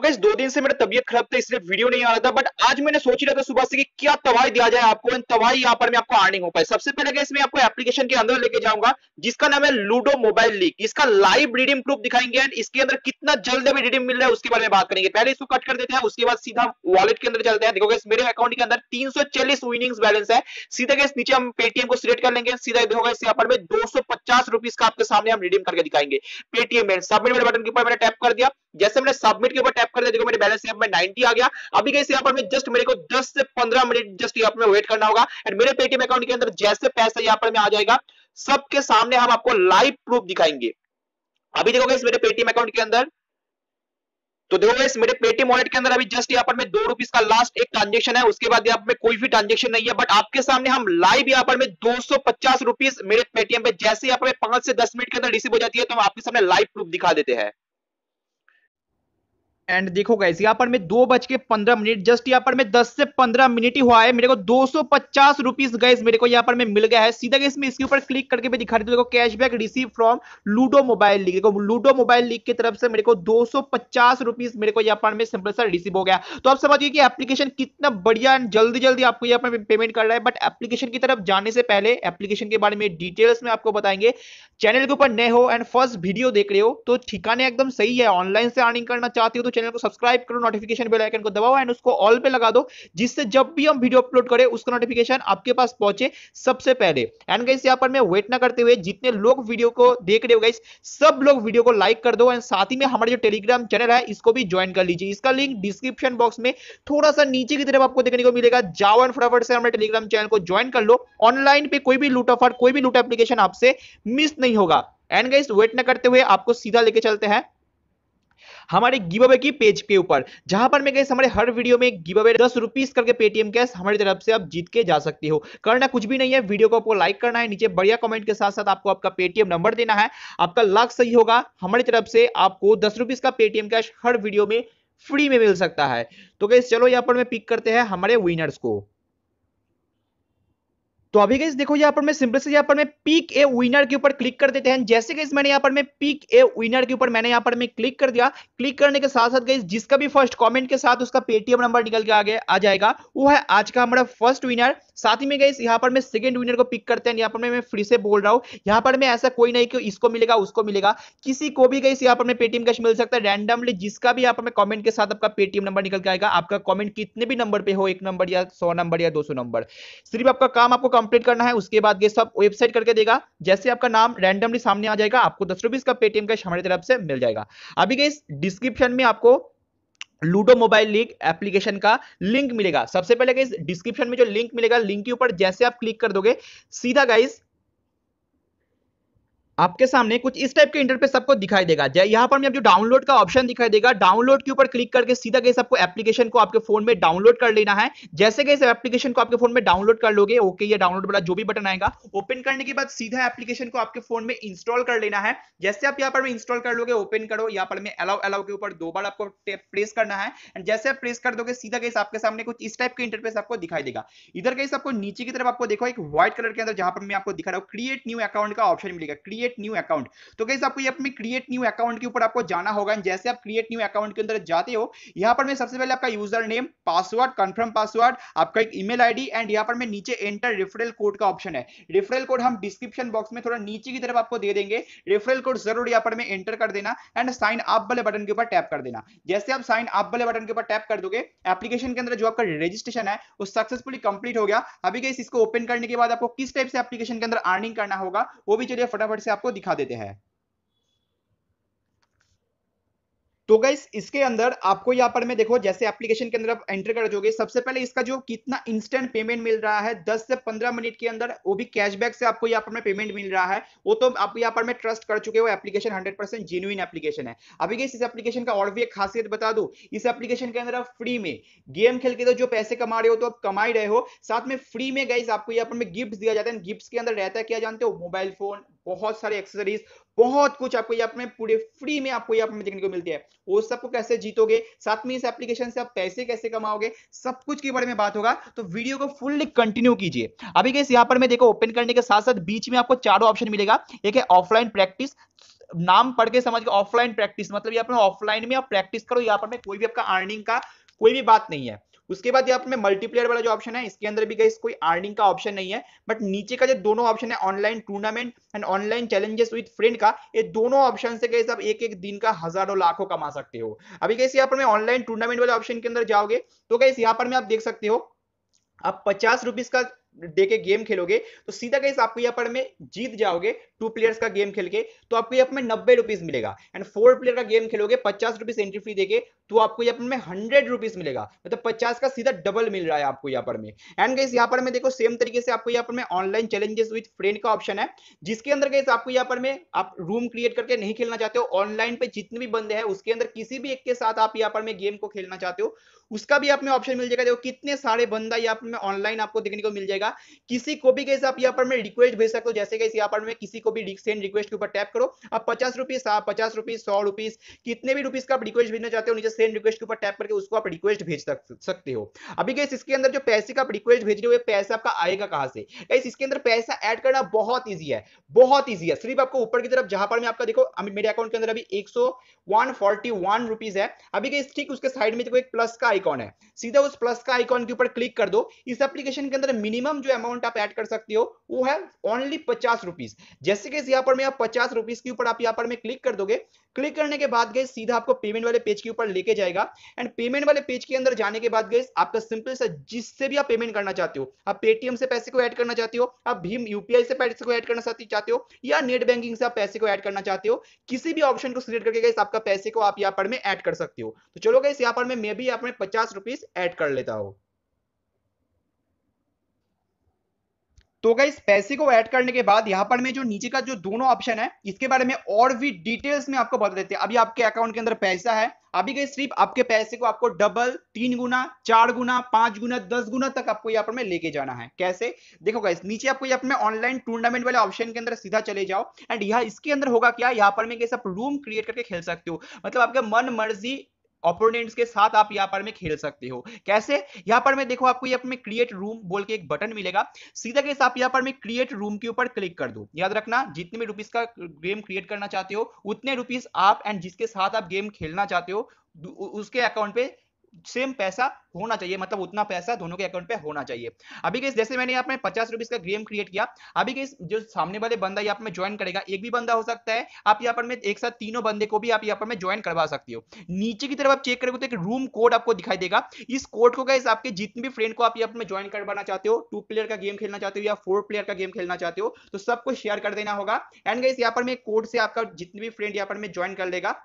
देखो गाइस दो दिन से मेरा तबियत खराब था इसलिए वीडियो नहीं आ रहा था बट आज मैंने सोच रहा था सुबह से कि क्या तवाई दिया जाए आपको इन तवाई यहाँ पर मैं आपको अर्निंग हो पाए सबसे पहले गाइस मैं आपको एप्लीकेशन के अंदर लेके जाऊंगा जिसका नाम है लूडो मोबाइल लीग इसका लाइव रिडीम प्रूफ दिखाएंगे एंड इसके अंदर कितना जल्द अभी रिडीम मिल रहा है उसके बारे में बात करेंगे पहले इसको कट कर देते हैं उसके बाद सीधा वॉलेट के अंदर चलते हैं देखो गाइस मेरे अकाउंट के अंदर तीन विनिंग्स बैलेंस है सीधा गाइस नीचे हम पेटीएम को सिलेक्ट कर लेंगे सीधा देखो गाइस यहाँ पर में दो का आपके सामने हम रिडीम करके दिखाएंगे पेटीएम में सबमिट वाले बटन के ऊपर मैंने टैप कर दिया जैसे मैंने सबमिट के ऊपर टैप कर दिया देखो मेरे बैलेंस यहाँ पर 90 आ गया अभी कैसे यहाँ पर मैं जस्ट मेरे को 10 से 15 मिनट जस्ट यहाँ पर वेट करना होगा एंड मेरे पेटीएम अकाउंट के अंदर जैसे पैसा यहाँ पर मैं आ जाएगा सबके सामने हम आपको लाइव प्रूफ दिखाएंगे अभी देखोगे इस मेरे पेटीएम अकाउंट के अंदर तो देखो इस मेरे पेटीएम वॉलेट के अंदर अभी जस्ट यहाँ पर मैं दो रुपीज का लास्ट एक ट्रांजेक्शन है उसके बाद यहाँ पर कोई भी ट्रांजेक्शन नहीं है बट आपके सामने हम लाइव यहाँ पर मैं दो सौ पचास रुपीज मेरे पेटीएम पे जैसे यहाँ पर पांच से दस मिनट के अंदर रिसीव हो जाती है तो हम आपके सामने लाइव प्रूफ दिखा देते हैं एंड देखो गाइस यहाँ पर मैं दो बज के पंद्रह मिनट जस्ट यहाँ पर मैं दस से पंद्रह मिनट ही हुआ है मेरे को दो सौ पचास रुपीज गाइस मेरे को यहाँ पर मैं मिल गया है सीधा गाइस मैं इसके ऊपर क्लिक करके मैं दिखा रही हूँ cashback receive from Ludo mobile league देखो लूडो मोबाइल लीग की तरफ से मेरे को दो सौ पचास रुपीज मेरे को यहाँ पर मैं सिंपल सा रिसीव हो गया तो आप समझिए कि एप्लीकेशन कितना बढ़िया एंड जल्दी जल्दी आपको यहाँ पर पेमेंट कर रहा है बट एप्लीकेशन की तरफ जाने से पहले एप्लीकेशन के बारे में डिटेल्स में आपको बताएंगे चैनल के ऊपर नए हो एंड फर्स्ट वीडियो देख रहे हो तो ठिकाने एकदम सही है ऑनलाइन से अर्निंग करना चाहते हो तो चैनल को सब्सक्राइब करो नोटिफिकेशन बेल आइकन को दबाओ एंड उसको ऑल पे लगा दो जिससे जब भी हम वीडियो अपलोड करें उसका नोटिफिकेशन आपके पास पहुंचे सबसे पहले एंड गाइस यहां पर मैं वेट ना करते हुए जितने लोग वीडियो को देख रहे हो गाइस सब लोग वीडियो को लाइक कर दो एंड साथ ही में हमारे जो टेलीग्राम चैनल है इसको भी ज्वाइन कर लीजिए इसका लिंक डिस्क्रिप्शन बॉक्स में थोड़ा सा नीचे की तरफ आपको देखने को मिलेगा जाओ एंड फटाफट से हमारे टेलीग्राम चैनल को ज्वाइन कर लो ऑनलाइन पे कोई भी लूट ऑफर कोई भी लूट एप्लीकेशन आपसे मिस नहीं होगा एंड गाइस वेट ना करते हुए आपको सीधा लेके चलते हैं हमारे गिव की पेज के ऊपर जहां पर मैं हमारे हर वीडियो में गिव दस रुपीज करके पेटीएम कैश हमारी तरफ से आप जीत के जा सकते हो करना कुछ भी नहीं है वीडियो को आपको लाइक करना है नीचे बढ़िया कॉमेंट के साथ साथ आपको आपका पेटीएम नंबर देना है आपका लाख सही होगा हमारी तरफ से आपको दस रुपीज का पेटीएम कैश हर वीडियो में फ्री में मिल सकता है तो कैसे चलो यहाँ पर मैं पिक करते हैं हमारे विनर्स को तो अभी गई देखो यहाँ पर मैं सिंपल से यहाँ पर मैं पीक ए विनर के ऊपर क्लिक कर देते हैं जैसे गई मैंने यहाँ पर मैं पिक ए विनर के ऊपर मैंने यहाँ पर मैं क्लिक कर दिया क्लिक करने के साथ साथ गई जिसका भी फर्स्ट कमेंट के साथ उसका पेटीएम नंबर निकल के आगे आ जाएगा वो है आज का हमारा फर्स्ट विनर साथ ही में गई यहाँ पर मैं सेकंड विनर को पिक करते हैं यहाँ पर मैं फ्री से बोल रहा हूँ यहाँ पर मैं ऐसा कोई नहीं कि इसको मिलेगा उसको मिलेगा किसी को भी गई यहाँ पर मैं पेटीएम कैश मिल सकता है रैंडमली जिसका भी यहाँ पर मैं कॉमेंट के साथ आपका पेटीएम नंबर निकल के आएगा आपका कॉमेंट कितने भी नंबर पे हो एक नंबर या सौ नंबर या दो नंबर सिर्फ आपका काम आपको कंप्लीट करना है उसके बाद गई सब वेबसाइट करके देगा जैसे आपका नाम रैंडमली सामने आ जाएगा आपको दस रुपीज का पेटीएम कैश हमारी तरफ से मिल जाएगा अभी गई डिस्क्रिप्शन में आपको लूडो मोबाइल लीग एप्लीकेशन का लिंक मिलेगा सबसे पहले गाइस डिस्क्रिप्शन में जो लिंक मिलेगा लिंक के ऊपर जैसे आप क्लिक कर दोगे सीधा गाइज आपके सामने कुछ इस टाइप के इंटरफेस आपको दिखाई देगा यहाँ पर जो डाउनलोड का ऑप्शन दिखाई देगा डाउनलोड के ऊपर क्लिक करके सीधा गई आपको एप्लीकेशन को आपके फोन में डाउनलोड कर लेना है जैसे कैसे एप्लीकेशन को आपके फोन में डाउनलोड कर लोगे ओके ये डाउनलोड वाला जो भी बटन आएगा ओपन करने के बाद सीधा एप्लीकेशन को आपके फोन में इंस्टॉल कर लेना है जैसे आप यहाँ पर इंस्टॉल कर लोगे ओपन करो यहाँ पर अलाउ अलाउ के ऊपर दो बार आपको प्रेस करना है एंड जैसे आप प्रेस कर दोगे सीधा गैस आपके सामने कुछ इस टाइप के इंटरफेस आपको दिखाई देगा इधर गई आपको नीचे की तरफ आपको देखो एक व्हाइट कलर के अंदर जहां पर मैं आपको दिखा रहा हूँ क्रिएट न्यू अकाउंट का ऑप्शन मिलेगा क्रिएट क्रिएट न्यू अकाउंट तो कैसे आपको यहाँ क्रिएट न्यू अकाउंट के ऊपर आपको जाना होगा जैसे आप क्रिएट न्यू अकाउंट के अंदर जाते हो यहाँ पर मैं सबसे पहले आपका user name password confirm password आपका एक ईमेल आईडी एंड यहाँ पर मैं नीचे एंटर रेफरल कोड का ऑप्शन है रेफरल कोड हम डिस्क्रिप्शन बॉक्स में थोड़ा नीचे की तरफ आपको दे देंगे रेफरल कोड जरूर यहाँ पर मैं एंटर कर देना एंड साइन अप वाले बटन के ऊपर टैप कर देना जैसे आप साइन अप वाले बटन के ऊपर टैप कर दोगे एप्लीकेशन के अंदर जो आपका रजिस्ट्रेशन है वो सक्सेसफुली कंप्लीट हो गया अभी इसको ओपन करने के बाद आपको किस टाइप से एप्लीकेशन के अंदर अर्निंग करना होगा वो भी चलिए फटाफट से आपको दिखा देते हैं तो गैस इसके अंदर आपको यहां पर मैं देखो जैसे एप्लीकेशन के अंदर आप एंटर कर जोगे सबसे पहले इसका जो कितना इंस्टेंट पेमेंट मिल रहा है 10 से 15 मिनट के अंदर वो भी कैशबैक से आपको यहां पर मैं पेमेंट मिल रहा है वो तो आप यहां पर मैं ट्रस्ट कर चुके हो एप्लीकेशन 100 परसेंट जेन्यून एप्लीकेशन है अभी गई इस एप्लीकेशन का और भी एक खासियत बता दू इस एप्लीकेशन के अंदर आप फ्री में गेम खेल के तो जो पैसे कमा रहे हो तो आप कमा रहे हो साथ में फ्री में गाइस आपको यहाँ पर गिफ्ट दिया जाता है गिफ्ट के अंदर रहता है क्या जानते हो मोबाइल फोन बहुत सारे एक्सेसरीज बहुत कुछ आपको यहाँ पे पूरे फ्री में आपको यहाँ पे देखने को मिलती है वो सबको कैसे जीतोगे साथ में इस एप्लीकेशन से आप पैसे कैसे कमाओगे सब कुछ के बारे में बात होगा तो वीडियो को फुल्ली कंटिन्यू कीजिए अभी कैसे यहाँ पर मैं देखो ओपन करने के साथ साथ बीच में आपको चारों ऑप्शन मिलेगा एक है ऑफलाइन प्रैक्टिस नाम पढ़ के समझ के ऑफलाइन प्रैक्टिस मतलब यहाँ पर ऑफलाइन में आप प्रैक्टिस करो यहाँ पर कोई भी आपका अर्निंग का कोई भी बात नहीं है उसके बाद यहाँ पे मल्टीप्लेयर वाला जो ऑप्शन है इसके अंदर भी गई कोई अर्निंग का ऑप्शन नहीं है बट नीचे का जो दोनों ऑप्शन है online tournament and online challenges with friend का ये दोनों ऑप्शन से गई आप एक एक दिन का हजारों लाखों कमा सकते हो अभी कैसे यहाँ पर मैं ऑनलाइन टूर्नामेंट वाले ऑप्शन के अंदर जाओगे तो कैसे यहाँ पर मैं आप देख सकते हो आप पचास रुपीज का डे के गेम खेलोगे तो सीधा गई आपको यहाँ पर में जीत जाओगे टू प्लेयर्स का गेम खेल के तो आपको यहाँ पर नब्बे रुपीज मिलेगा एंड फोर प्लेयर का गेम खेलोगे पचास रुपीज एंट्री फी देके तो आपको यहाँ पर में हंड्रेड रुपीज मिलेगा मतलब तो पचास का सीधा डबल मिल रहा है आपको यहाँ पर में एंड गई यहाँ पर में देखो सेम तरीके से आपको यहाँ पर में ऑनलाइन चैलेंजेस विथ फ्रेंड का ऑप्शन है जिसके अंदर गई आपको यहाँ पर में आप रूम क्रिएट करके नहीं खेलना चाहते हो ऑनलाइन पे जितने भी बंदे हैं उसके अंदर किसी भी एक के साथ आप यहाँ पर में गेम को खेलना चाहते हो उसका भी आप ऑप्शन मिल जाएगा देखो कितने सारे बंदा यहाँ पर ऑनलाइन आपको देखने को मिल जाएगा मिलेगा किसी को भी आप यहाँ पर रिक्वेस्ट भेज सकते हो जैसे गैस यहाँ पर मैं किसी को भी सेंड रिक्वेस्ट के ऊपर टैप करो आप पचास रुपीज आप पचास रुपीज सौ रुपीज कितने भी रुपीज का आप रिक्वेस्ट भेजना चाहते हो नीचे सेंड रिक्वेस्ट के ऊपर टैप करके उसको आप रिक्वेस्ट भेज सकते हो अभी गैस इसके अंदर जो पैसे का रिक्वेस्ट भेज रहे हो पैसा आपका आएगा कहां से गैस इसके अंदर पैसा ऐड करना बहुत ईजी है बहुत ईजी है सिर्फ आपको ऊपर की तरफ जहां पर मैं आपका देखो मेरे अकाउंट के अंदर अभी एक सौ है अभी गैस ठीक उसके साइड में देखो एक प्लस का आइकॉन है सीधा उस प्लस का आइकॉन के ऊपर क्लिक कर दो इस एप्लीकेशन के अंदर मिनिमम मिनिमम जो अमाउंट आप ऐड कर सकते हो वो है ओनली पचास रुपीज जैसे कि यहाँ पर मैं आप पचास रुपीज के ऊपर आप यहाँ पर मैं क्लिक कर दोगे क्लिक करने के बाद गए सीधा आपको पेमेंट वाले पेज के ऊपर लेके जाएगा एंड पेमेंट वाले पेज के अंदर जाने के बाद गए आपका सिंपल सा जिससे भी आप पेमेंट करना चाहते हो आप पेटीएम से पैसे को ऐड करना चाहते हो आप भीम यूपीआई से पैसे को ऐड करना चाहते हो या नेट बैंकिंग से आप पैसे को ऐड करना चाहते हो किसी भी ऑप्शन को सिलेक्ट करके गए आपका पैसे को आप यहाँ पर में ऐड कर सकते हो तो चलो गए यहाँ पर मैं भी यहाँ पचास रुपीज ऐड कर लेता हूँ तो गई पैसे को ऐड करने के बाद यहाँ पर मैं जो नीचे का जो दोनों ऑप्शन है इसके बारे में और भी डिटेल्स में आपको बता देते हैं अभी आपके अकाउंट के अंदर पैसा है अभी गई सिर्फ आपके पैसे को आपको डबल तीन गुना चार गुना पांच गुना दस गुना तक आपको यहाँ पर मैं लेके जाना है कैसे देखो गई नीचे आपको यहाँ पर ऑनलाइन टूर्नामेंट वाले ऑप्शन के अंदर सीधा चले जाओ एंड यहाँ इसके अंदर होगा क्या यहाँ पर मैं सब रूम क्रिएट करके खेल सकते हो मतलब आपके मन मर्जी ऑपोनेंट्स के साथ आप यहाँ पर में खेल सकते हो कैसे यहाँ पर मैं देखो आपको यहाँ पर में क्रिएट रूम बोल के एक बटन मिलेगा सीधा के आप यहाँ पर में क्रिएट रूम के ऊपर क्लिक कर दो याद रखना जितने भी रुपीज का गेम क्रिएट करना चाहते हो उतने रुपीज आप एंड जिसके साथ आप गेम खेलना चाहते हो उसके अकाउंट पे सेम पैसा होना चाहिए मतलब उतना पैसा दोनों के अकाउंट पे होना चाहिए अभी के जैसे मैंने यहाँ पे पचास रुपीज का गेम क्रिएट किया अभी के जो सामने वाले बंदा यहाँ पर ज्वाइन करेगा एक भी बंदा हो सकता है आप यहाँ पर एक साथ तीनों बंदे को भी आप यहाँ पर ज्वाइन करवा सकते हो नीचे की तरफ आप चेक करेंगे तो एक रूम कोड आपको दिखाई देगा इस कोड को गैस आपके जितने भी फ्रेंड को आप यहाँ पर ज्वाइन करवाना चाहते हो टू प्लेयर का गेम खेलना चाहते हो या फोर प्लेयर का गेम खेलना चाहते हो तो सबको शेयर कर देना होगा एंड गैस यहाँ पर मैं कोड से आपका जितने भी फ्रेंड यहाँ पर ज्वाइन कर लेगा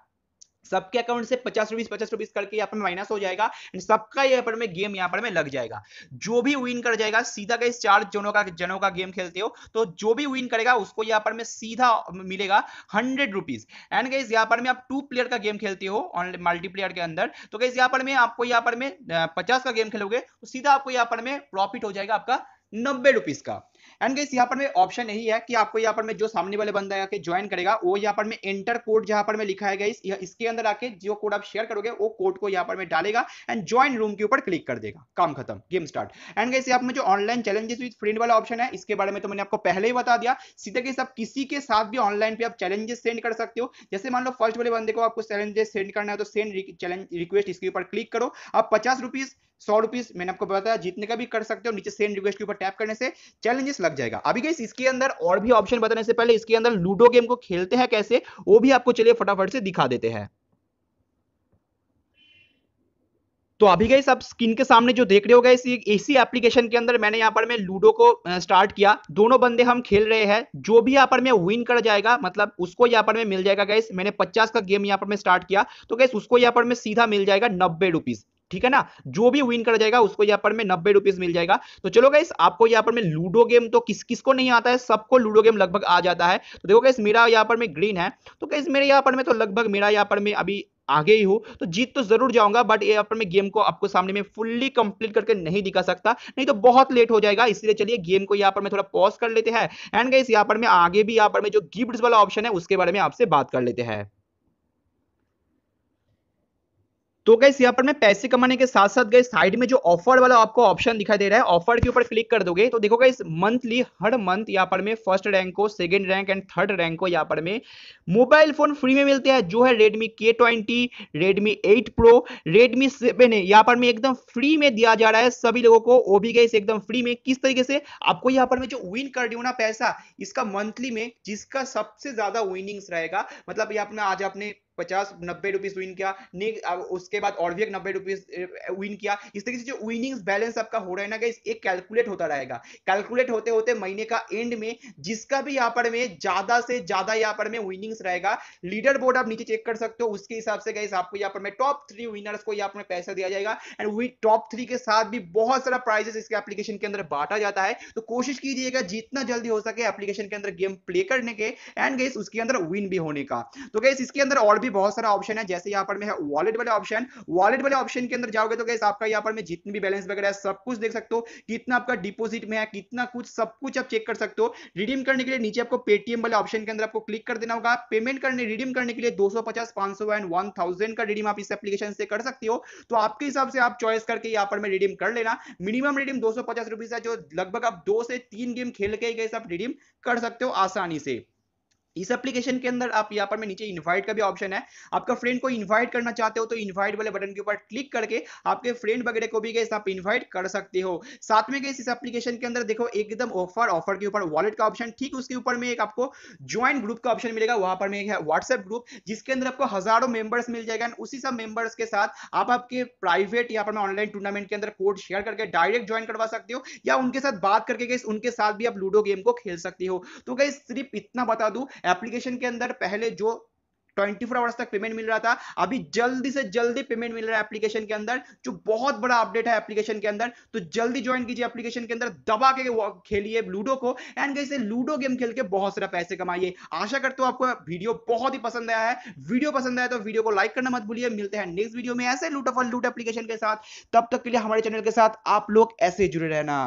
सबके अकाउंट से पचास रुपीस पचास रुपीज करके यहाँ पर माइनस हो जाएगा एंड सबका यहाँ पर में गेम यहाँ पर में लग जाएगा जो भी विन कर जाएगा सीधा का इस चार जनों का जनों का गेम खेलते हो तो जो भी विन करेगा उसको यहाँ पर में सीधा मिलेगा हंड्रेड रुपीज एंड गई यहाँ पर में आप टू प्लेयर का गेम खेलते हो मल्टीप्लेयर के अंदर तो गई यहाँ पर में आपको यहाँ पर में पचास का गेम खेलोगे तो सीधा आपको यहाँ पर में प्रॉफिट हो जाएगा आपका नब्बे रुपीज का एंड गाइस यहाँ पर मैं ऑप्शन यही है कि आपको यहाँ पर मैं जो सामने वाले बंदा आके ज्वाइन करेगा वो यहाँ पर मैं एंटर कोड जहाँ पर मैं लिखा है इस, इसके अंदर आके जो कोड आप शेयर करोगे वो कोड को यहाँ पर मैं डालेगा एंड ज्वाइन रूम के ऊपर क्लिक कर देगा काम खत्म गेम स्टार्ट एंड गाइस यहाँ पर जो ऑनलाइन चैलेंजेस विद फ्रेंड वाला ऑप्शन है इसके बारे में तो मैंने आपको पहले ही बता दिया सीधे के आप किसी के साथ भी ऑनलाइन पे आप चैलेंजेस सेंड कर सकते हो जैसे मान लो फर्स्ट वाले बंदे को आपको चैलेंजेस सेंड करना है तो सेंड चैलेंज रिक्वेस्ट इसके ऊपर क्लिक करो आप पचास रुपीज सौ रुपीज मैंने आपको बताया जीतने का भी कर सकते हो नीचे सेंड रिक्वेस्ट के ऊपर टैप करने से चैलेंजेस चालीस लग जाएगा अभी गई इसके अंदर और भी ऑप्शन बताने से पहले इसके अंदर लूडो गेम को खेलते हैं कैसे वो भी आपको चलिए फटाफट से दिखा देते हैं तो अभी गई आप स्क्रीन के सामने जो देख रहे हो गए इसी एप्लीकेशन के अंदर मैंने यहाँ पर मैं लूडो को स्टार्ट किया दोनों बंदे हम खेल रहे हैं जो भी यहाँ पर मैं विन कर जाएगा मतलब उसको यहाँ पर मैं मिल जाएगा गैस मैंने 50 का गेम यहाँ पर मैं स्टार्ट किया तो गैस उसको यहाँ पर मैं सीधा मिल जाएगा नब्बे रुपीज ठीक है ना जो भी विन कर जाएगा उसको यहाँ पर में नब्बे रुपीज मिल जाएगा तो चलो गाइस आपको यहाँ पर में लूडो गेम तो किस किस को नहीं आता है सबको लूडो गेम लगभग आ जाता है तो देखो गाइस मेरा यहाँ पर में ग्रीन है तो गाइस मेरे यहाँ पर में तो लगभग मेरा यहाँ पर में अभी आगे ही हूँ तो जीत तो जरूर जाऊंगा बट यहाँ पर मैं गेम को आपको सामने में फुल्ली कंप्लीट करके नहीं दिखा सकता नहीं तो बहुत लेट हो जाएगा इसलिए चलिए गेम को यहाँ पर मैं थोड़ा पॉज कर लेते हैं एंड गाइस यहाँ पर मैं आगे भी यहाँ पर मैं जो गिफ्ट वाला ऑप्शन है उसके बारे में आपसे बात कर लेते हैं तो गैस यहाँ पर मैं पैसे कमाने के साथ साथ गए साइड में जो ऑफर वाला आपको ऑप्शन दिखाई दे रहा है ऑफर के ऊपर क्लिक कर दोगे तो देखो इस मंथली हर मंथ यहाँ पर मैं फर्स्ट रैंक को second rank and third rank को यहाँ पर में मोबाइल फोन फ्री में मिलते हैं जो है Redmi K twenty Redmi eight pro Redmi seven है यहाँ पर मैं एकदम फ्री में दिया जा रहा है सभी लोगों को वो भी गए एकदम फ्री में किस तरीके से आपको यहाँ पर मैं जो विन कर रही हो ना पैसा इसका मंथली में जिसका सबसे ज्यादा विनिंग्स रहेगा मतलब यहाँ पर आज आपने पचास नब्बे रुपीज विन किया उसके बाद और भी एक नब्बे रुपीज विन किया इस तरीके से जो विनिंग्स बैलेंस आपका हो रहा है ना गाइस एक कैलकुलेट होता रहेगा कैलकुलेट होते होते महीने का एंड में जिसका भी यहाँ पर में ज्यादा से ज्यादा यहाँ पर में विनिंग्स रहेगा लीडर बोर्ड आप नीचे चेक कर सकते हो उसके हिसाब से गाइस आपको यहाँ पर में टॉप थ्री विनर्स को यहाँ पर पैसा दिया जाएगा एंड वही टॉप थ्री के साथ भी बहुत सारा प्राइजेस इसके एप्लीकेशन के अंदर बांटा जाता है तो कोशिश कीजिएगा जितना जल्दी हो सके एप्लीकेशन के अंदर गेम प्ले करने के एंड गाइस उसके अंदर विन भी होने का तो गाइस इसके अंदर और भी बहुत सारा ऑप्शन है जैसे यहाँ पर मैं वॉलेट वाले ऑप्शन वॉलेट वाले ऑप्शन के अंदर जाओगे तो कैसे आपका यहाँ पर मैं जितनी भी बैलेंस वगैरह है सब कुछ देख सकते हो कितना आपका डिपोजिट में है कितना कुछ सब कुछ आप चेक कर सकते हो रिडीम करने के लिए नीचे आपको पेटीएम वाले ऑप्शन के अंदर आपको क्लिक कर देना होगा पेमेंट करने रिडीम करने के लिए दो सौ पचास पांच सौ एंड वन थाउजेंड का रिडीम आप इस एप्लीकेशन से कर सकते हो तो आपके हिसाब से आप चॉइस करके यहाँ पर मैं रिडीम कर लेना मिनिमम रिडीम दो सौ पचास है जो लगभग आप दो से तीन गेम खेल के ही आप रिडीम कर सकते हो आसानी से इस एप्लीकेशन के अंदर आप यहाँ पर मैं नीचे इनवाइट का भी ऑप्शन है आपका फ्रेंड को इनवाइट करना चाहते हो तो इनवाइट वाले बटन के ऊपर क्लिक करके आपके फ्रेंड वगैरह को भी गैस आप इनवाइट कर सकते हो साथ में गैस इस एप्लीकेशन के अंदर देखो एकदम ऑफर ऑफर के ऊपर वॉलेट का ऑप्शन ठीक उसके ऊपर में एक आपको ज्वाइन ग्रुप का ऑप्शन मिलेगा वहां पर में एक है व्हाट्सएप ग्रुप जिसके अंदर आपको हजारों मेंबर्स मिल जाएगा उसी सब मेंबर्स के साथ आप आपके प्राइवेट यहाँ पर ऑनलाइन टूर्नामेंट के अंदर कोड शेयर करके डायरेक्ट ज्वाइन करवा सकते हो या उनके साथ बात करके गैस उनके साथ भी आप लूडो गेम को खेल सकते हो तो गैस सिर्फ इतना बता दू एप्लीकेशन के अंदर पहले जो 24 फोर आवर्स तक पेमेंट मिल रहा था अभी जल्दी से जल्दी पेमेंट मिल रहा है एप्लीकेशन के अंदर जो बहुत बड़ा अपडेट है एप्लीकेशन के अंदर तो जल्दी ज्वाइन कीजिए एप्लीकेशन के अंदर दबा के खेलिए लूडो को एंड कैसे लूडो गेम खेल के बहुत सारा पैसे कमाइए आशा करते हो आपको वीडियो बहुत ही पसंद आया है वीडियो पसंद आया तो वीडियो को लाइक करना मत भूलिए मिलते हैं नेक्स्ट वीडियो में ऐसे लूट ऑफ लूट एप्लीकेशन के साथ तब तक के लिए हमारे चैनल के साथ आप लोग ऐसे जुड़े रहना